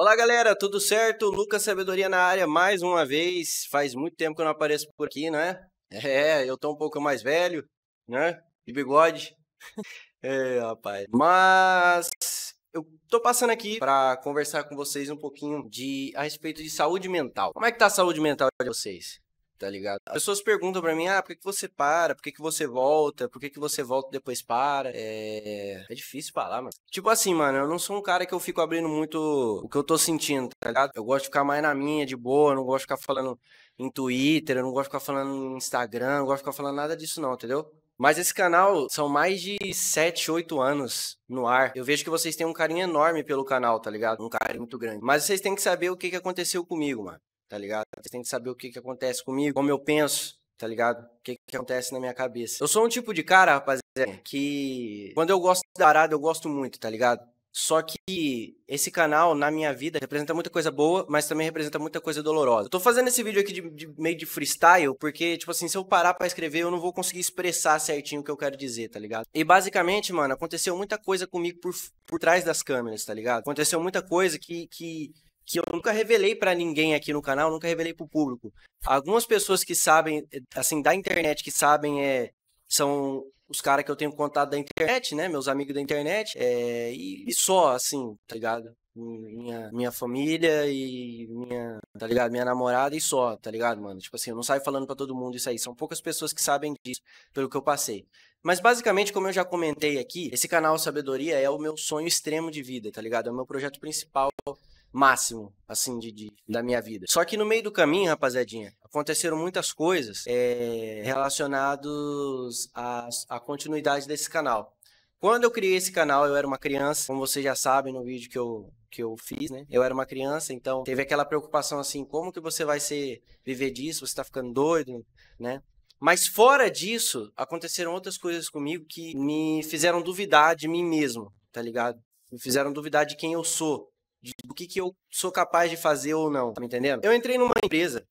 Olá, galera, tudo certo? Lucas Sabedoria na área mais uma vez. Faz muito tempo que eu não apareço por aqui, né? É, eu tô um pouco mais velho, né? De bigode. é, rapaz. Mas eu tô passando aqui para conversar com vocês um pouquinho de a respeito de saúde mental. Como é que tá a saúde mental de vocês? tá ligado? As pessoas perguntam para mim, ah, por que, que você para? Por que, que você volta? Por que, que você volta e depois para? É... é difícil falar, mano. Tipo assim, mano, eu não sou um cara que eu fico abrindo muito o que eu tô sentindo, tá ligado? Eu gosto de ficar mais na minha, de boa, não gosto de ficar falando em Twitter, eu não gosto de ficar falando em Instagram, não gosto de ficar falando nada disso não, entendeu? Mas esse canal são mais de 7, 8 anos no ar. Eu vejo que vocês têm um carinho enorme pelo canal, tá ligado? Um carinho muito grande. Mas vocês têm que saber o que, que aconteceu comigo, mano tá ligado? Você tem que saber o que, que acontece comigo, como eu penso, tá ligado? O que, que acontece na minha cabeça. Eu sou um tipo de cara, rapaziada, que quando eu gosto da parada, eu gosto muito, tá ligado? Só que esse canal, na minha vida, representa muita coisa boa, mas também representa muita coisa dolorosa. Eu tô fazendo esse vídeo aqui de, de, meio de freestyle, porque, tipo assim, se eu parar para escrever, eu não vou conseguir expressar certinho o que eu quero dizer, tá ligado? E basicamente, mano, aconteceu muita coisa comigo por, por trás das câmeras, tá ligado? Aconteceu muita coisa que, que que eu nunca revelei para ninguém aqui no canal, nunca revelei para o público. Algumas pessoas que sabem, eh, assim, da internet que sabem é são os caras que eu tenho contato da internet, né? Meus amigos da internet. É, e, e, só, assim, tá ligado? Minha, minha família e minha, tá ligado? Minha namorada e só, tá ligado, mano? Tipo assim, eu não saio falando para todo mundo isso aí. São poucas pessoas que sabem disso, pelo que eu passei. Mas basicamente, como eu já comentei aqui, esse canal Sabedoria é o meu sonho extremo de vida, tá ligado? É o meu projeto principal máximo, assim, de, de, da minha vida. Só que no meio do caminho, rapaziadinha, aconteceram muitas coisas é, eh, relacionadas à continuidade desse canal. Quando eu criei esse canal, eu era uma criança, como vocês já sabem no vídeo que eu, que eu fiz, né? Eu era uma criança, então teve aquela preocupação assim, como que você vai ser, viver disso? Você tá ficando doido, né? Mas fora disso, aconteceram outras coisas comigo que me fizeram duvidar de mim mesmo, tá ligado? Me fizeram duvidar de quem eu sou do que, que eu sou capaz de fazer ou não, tá me entendendo? Eu entrei numa empresa,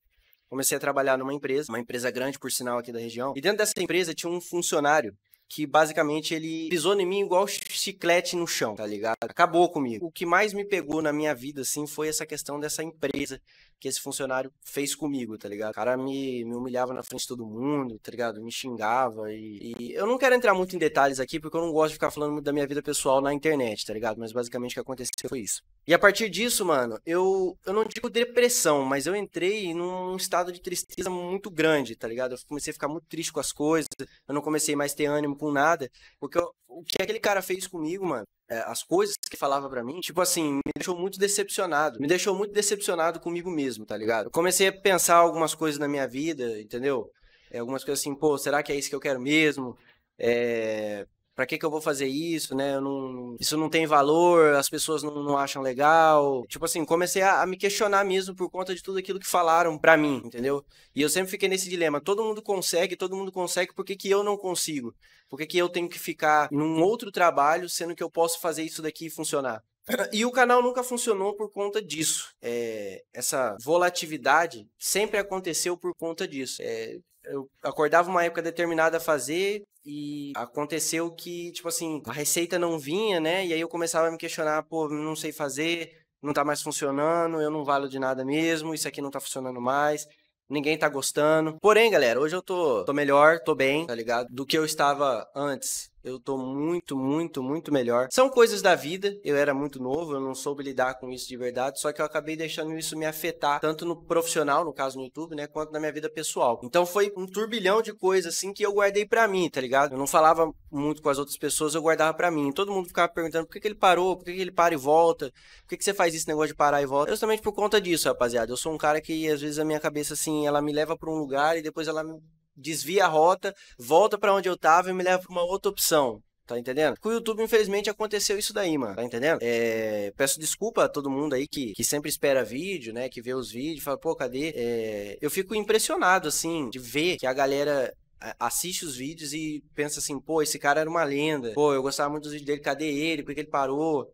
comecei a trabalhar numa empresa, uma empresa grande, por sinal, aqui da região, e dentro dessa empresa tinha um funcionário que basicamente ele pisou em mim igual chiclete no chão, tá ligado? Acabou comigo. O que mais me pegou na minha vida, assim, foi essa questão dessa empresa que esse funcionário fez comigo, tá ligado? O cara me, me humilhava na frente de todo mundo, tá ligado? Me xingava e, e, Eu não quero entrar muito em detalhes aqui, porque eu não gosto de ficar falando muito da minha vida pessoal na internet, tá ligado? Mas basicamente o que aconteceu foi isso. E a partir disso, mano, eu, eu não digo depressão, mas eu entrei num estado de tristeza muito grande, tá ligado? Eu comecei a ficar muito triste com as coisas, eu não comecei mais a ter ânimo com nada. Porque eu, o que aquele cara fez comigo, mano, é, as coisas que falava para mim, tipo assim, me deixou muito decepcionado. Me deixou muito decepcionado comigo mesmo, tá ligado? Eu comecei a pensar algumas coisas na minha vida, entendeu? É, algumas coisas assim, pô, será que é isso que eu quero mesmo? É, para que que eu vou fazer isso, né? Não, isso não tem valor, as pessoas não, não acham legal. Tipo assim, comecei a, a, me questionar mesmo por conta de tudo aquilo que falaram para mim, entendeu? E eu sempre fiquei nesse dilema, todo mundo consegue, todo mundo consegue, por que que eu não consigo? Por que que eu tenho que ficar num outro trabalho, sendo que eu posso fazer isso daqui funcionar? E o canal nunca funcionou por conta disso. É, essa volatilidade sempre aconteceu por conta disso. É, eu acordava uma época determinada a fazer e aconteceu que, tipo assim, a receita não vinha, né? E aí eu começava a me questionar, pô, não sei fazer, não tá mais funcionando, eu não valo de nada mesmo, isso aqui não tá funcionando mais ninguém tá gostando. Porém, galera, hoje eu tô, tô melhor, tô bem, tá ligado? Do que eu estava antes. Eu tô muito, muito, muito melhor. São coisas da vida. Eu era muito novo, eu não soube lidar com isso de verdade. Só que eu acabei deixando isso me afetar, tanto no profissional, no caso no YouTube, né? Quanto na minha vida pessoal. Então foi um turbilhão de coisas, assim, que eu guardei para mim, tá ligado? Eu não falava muito com as outras pessoas, eu guardava para mim. Todo mundo ficava perguntando por que, que ele parou, por que, que ele para e volta, por que, que você faz esse negócio de parar e volta. Justamente por conta disso, rapaziada. Eu sou um cara que, às vezes, a minha cabeça, assim, ela me leva pra um lugar e depois ela me desvia a rota, volta para onde eu tava e me leva para uma outra opção. Tá entendendo? Com o YouTube, infelizmente, aconteceu isso daí, mano. Tá entendendo? É, peço desculpa a todo mundo aí que, que sempre espera vídeo, né? Que vê os vídeos, fala, pô, cadê? É, eu fico impressionado, assim, de ver que a galera assiste os vídeos e pensa assim, pô, esse cara era uma lenda. Pô, eu gostava muito dos vídeos dele, cadê ele? Por que ele parou?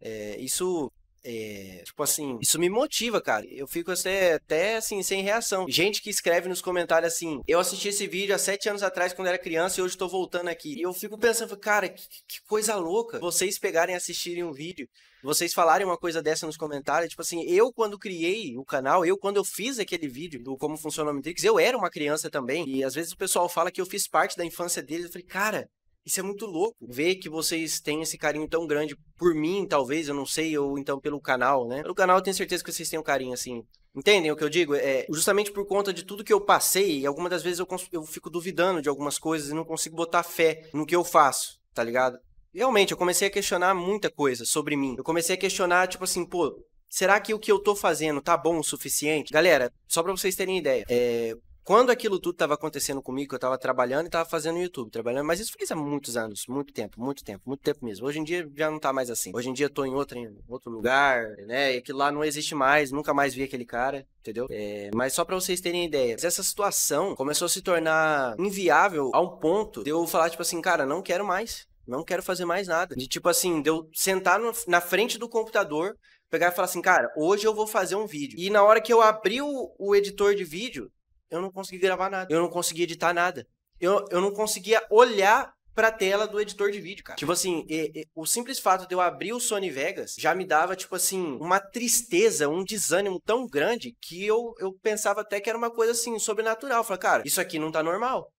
É, isso é, tipo assim, isso me motiva, cara. Eu fico até, até assim, sem reação. Gente que escreve nos comentários assim: Eu assisti esse vídeo há sete anos atrás, quando era criança, e hoje tô voltando aqui. E eu fico pensando, cara, que, que coisa louca vocês pegarem e assistirem um vídeo vocês falarem uma coisa dessa nos comentários, tipo assim, eu quando criei o canal, eu quando eu fiz aquele vídeo do Como Funciona o matrix eu era uma criança também, e às vezes o pessoal fala que eu fiz parte da infância deles, eu falei, cara, isso é muito louco. Ver que vocês têm esse carinho tão grande por mim, talvez, eu não sei, ou então pelo canal, né? Pelo canal eu tenho certeza que vocês têm um carinho, assim. Entendem o que eu digo? É justamente por conta de tudo que eu passei, e algumas das vezes eu, eu fico duvidando de algumas coisas e não consigo botar fé no que eu faço, tá ligado? Realmente, eu comecei a questionar muita coisa sobre mim. Eu comecei a questionar, tipo assim, pô, será que o que eu tô fazendo tá bom o suficiente? Galera, só pra vocês terem ideia, é, quando aquilo tudo estava acontecendo comigo, eu estava trabalhando e estava fazendo YouTube, trabalhando, mas isso fez há muitos anos, muito tempo, muito tempo, muito tempo mesmo. Hoje em dia já não está mais assim. Hoje em dia eu tô em outro, em outro lugar, né? E aquilo lá não existe mais, nunca mais vi aquele cara, entendeu? É, mas só para vocês terem ideia, essa situação começou a se tornar inviável a um ponto de eu falar, tipo assim, cara, não quero mais. Não quero fazer mais nada. De tipo assim, de eu sentar no, na frente do computador, pegar e falar assim, cara, hoje eu vou fazer um vídeo. E na hora que eu abri o, o editor de vídeo, eu não consegui gravar nada. Eu não consegui editar nada. Eu, eu não conseguia olhar pra tela do editor de vídeo, cara. Tipo assim, e, e, o simples fato de eu abrir o Sony Vegas já me dava, tipo assim, uma tristeza, um desânimo tão grande que eu, eu pensava até que era uma coisa assim, sobrenatural. Falei, cara, isso aqui não tá normal.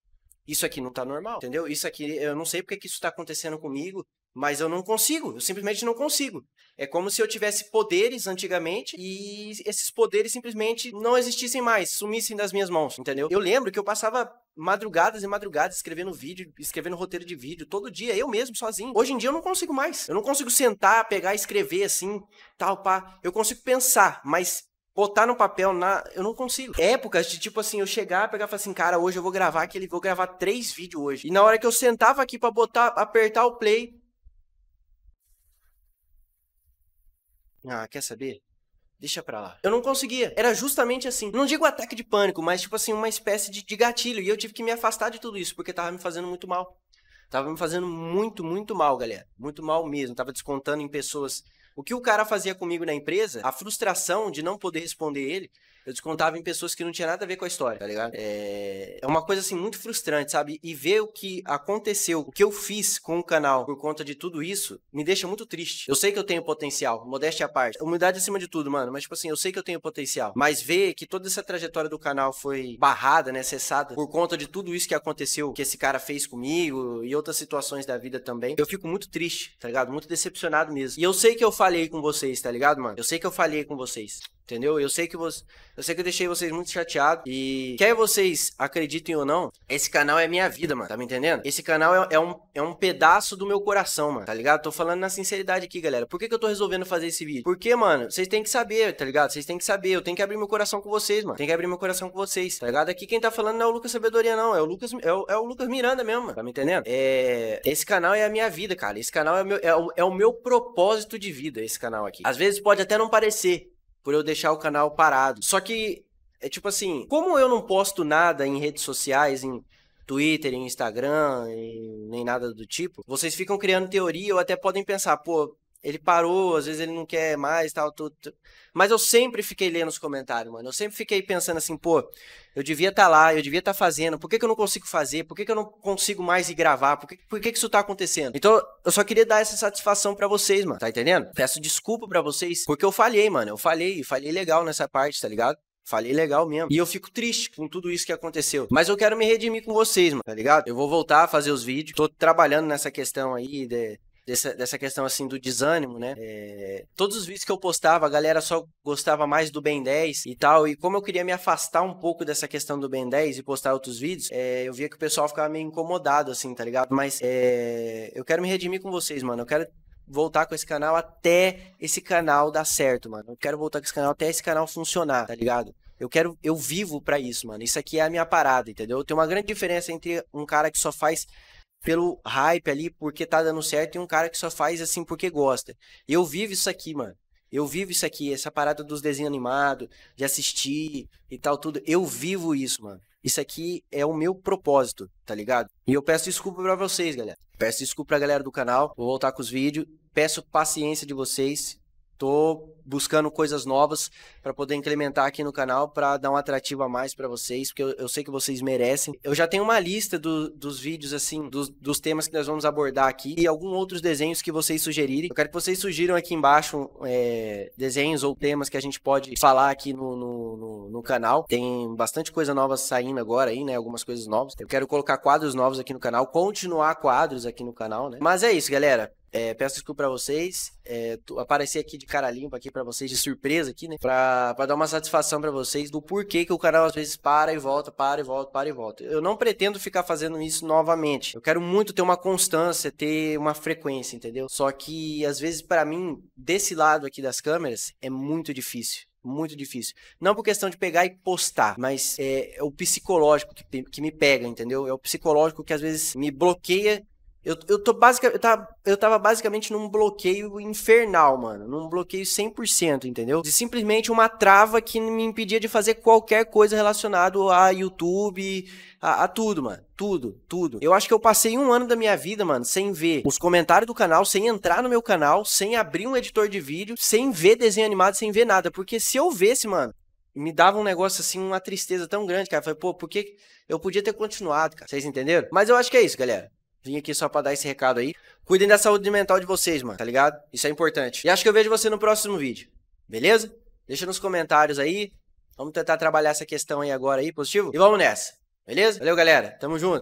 Isso aqui não tá normal, entendeu? Isso aqui, eu não sei porque que isso tá acontecendo comigo. Mas eu não consigo, eu simplesmente não consigo. É como se eu tivesse poderes antigamente e esses poderes simplesmente não existissem mais, sumissem das minhas mãos, entendeu? Eu lembro que eu passava madrugadas e madrugadas escrevendo vídeo, escrevendo roteiro de vídeo, todo dia, eu mesmo, sozinho. Hoje em dia eu não consigo mais. Eu não consigo sentar, pegar, escrever assim, tal, pá. Eu consigo pensar, mas botar no papel na. Eu não consigo. Épocas de tipo assim, eu chegar, pegar e falar assim, cara, hoje eu vou gravar aquele, vou gravar três vídeos hoje. E na hora que eu sentava aqui para botar, apertar o play, Ah, quer saber? Deixa pra lá. Eu não conseguia. Era justamente assim. Não digo ataque de pânico, mas tipo assim, uma espécie de, de gatilho. E eu tive que me afastar de tudo isso, porque tava me fazendo muito mal. Tava me fazendo muito, muito mal, galera. Muito mal mesmo. Tava descontando em pessoas. O que o cara fazia comigo na empresa, a frustração de não poder responder ele, eu descontava em pessoas que não tinha nada a ver com a história, tá ligado? É, é uma coisa assim muito frustrante, sabe? E ver o que aconteceu, o que eu fiz com o canal por conta de tudo isso, me deixa muito triste. Eu sei que eu tenho potencial, modéstia à parte. Humildade acima de tudo, mano. Mas, tipo assim, eu sei que eu tenho potencial. Mas ver que toda essa trajetória do canal foi barrada, né? Cessada por conta de tudo isso que aconteceu, que esse cara fez comigo e outras situações da vida também, eu fico muito triste, tá ligado? Muito decepcionado mesmo. E eu sei que eu falhei com vocês, tá ligado, mano? Eu sei que eu falhei com vocês. Entendeu? Eu sei que você, eu sei que eu deixei vocês muito chateados e quer vocês acreditem ou não, esse canal é minha vida, mano. Tá me entendendo? Esse canal é, é, um, é um pedaço do meu coração, mano. Tá ligado? Tô falando na sinceridade aqui, galera. Por que, que eu tô resolvendo fazer esse vídeo? Porque, mano, vocês têm que saber, tá ligado? Vocês têm que saber. Eu tenho que abrir meu coração com vocês, mano. Tem que abrir meu coração com vocês, tá ligado? Aqui quem tá falando não é o Lucas Sabedoria, não. É o Lucas, é o, é o Lucas Miranda mesmo, mano. Tá me entendendo? É, esse canal é a minha vida, cara. Esse canal é, meu, é, o, é o meu propósito de vida, esse canal aqui. Às vezes pode até não parecer, por eu deixar o canal parado. Só que, é tipo assim, como eu não posto nada em redes sociais, em Twitter, em Instagram, em, nem nada do tipo, vocês ficam criando teoria ou até podem pensar, pô, ele parou, às vezes ele não quer mais, tal, tudo. Mas eu sempre fiquei lendo os comentários, mano. Eu sempre fiquei pensando assim, pô, eu devia estar tá lá, eu devia estar tá fazendo, por que, que eu não consigo fazer? Por que, que eu não consigo mais ir gravar? Por que, por que, que isso tá acontecendo? Então, eu só queria dar essa satisfação para vocês, mano, tá entendendo? Peço desculpa para vocês, porque eu falhei, mano. Eu falhei, falhei legal nessa parte, tá ligado? Falei legal mesmo. E eu fico triste com tudo isso que aconteceu. Mas eu quero me redimir com vocês, mano, tá ligado? Eu vou voltar a fazer os vídeos. Tô trabalhando nessa questão aí de dessa, dessa questão assim do desânimo, né? É, todos os vídeos que eu postava, a galera só gostava mais do Ben 10 e tal. E como eu queria me afastar um pouco dessa questão do Ben 10 e postar outros vídeos, é, eu via que o pessoal ficava meio incomodado, assim, tá ligado? Mas é, eu quero me redimir com vocês, mano. Eu quero voltar com esse canal até esse canal dar certo, mano. Eu quero voltar com esse canal até esse canal funcionar, tá ligado? Eu quero, eu vivo para isso, mano. Isso aqui é a minha parada, entendeu? Tem uma grande diferença entre um cara que só faz pelo hype ali, porque tá dando certo, e um cara que só faz assim porque gosta. Eu vivo isso aqui, mano. Eu vivo isso aqui, essa parada dos desenhos animados, de assistir e tal, tudo. Eu vivo isso, mano. Isso aqui é o meu propósito, tá ligado? E eu peço desculpa para vocês, galera. Peço desculpa pra galera do canal. Vou voltar com os vídeos. Peço paciência de vocês. Tô buscando coisas novas para poder incrementar aqui no canal, para dar um atrativo a mais para vocês, porque eu, eu, sei que vocês merecem. Eu já tenho uma lista do, dos vídeos, assim, dos, dos, temas que nós vamos abordar aqui e alguns outros desenhos que vocês sugerirem. Eu quero que vocês sugiram aqui embaixo é, desenhos ou temas que a gente pode falar aqui no, no, no, no canal. Tem bastante coisa nova saindo agora aí, né? Algumas coisas novas. Eu quero colocar quadros novos aqui no canal, continuar quadros aqui no canal, né? Mas é isso, galera. É, peço desculpa para vocês. É, apareci aqui de cara limpa aqui para vocês, de surpresa aqui, né? Pra, dar uma satisfação para vocês do porquê que o canal às vezes para e volta, para e volta, para e volta. Eu não pretendo ficar fazendo isso novamente. Eu quero muito ter uma constância, ter uma frequência, entendeu? Só que às vezes para mim, desse lado aqui das câmeras, é muito difícil. Muito difícil. Não por questão de pegar e postar, mas é, é o psicológico que, que me pega, entendeu? É o psicológico que às vezes me bloqueia eu, eu, tô basicamente, eu, tava, eu tava basicamente num bloqueio infernal, mano. Num bloqueio 100%, entendeu? De simplesmente uma trava que me impedia de fazer qualquer coisa relacionado a YouTube, a, a, tudo, mano. Tudo, tudo. Eu acho que eu passei um ano da minha vida, mano, sem ver os comentários do canal, sem entrar no meu canal, sem abrir um editor de vídeo, sem ver desenho animado, sem ver nada. Porque se eu vesse, mano, me dava um negócio assim, uma tristeza tão grande, cara. Eu falei, pô, por que eu podia ter continuado, cara? Vocês entenderam? Mas eu acho que é isso, galera. Vim aqui só pra dar esse recado aí. Cuidem da saúde mental de vocês, mano, tá ligado? Isso é importante. E acho que eu vejo você no próximo vídeo, beleza? Deixa nos comentários aí. Vamos tentar trabalhar essa questão aí agora aí, positivo? E vamos nessa, beleza? Valeu, galera. Tamo junto.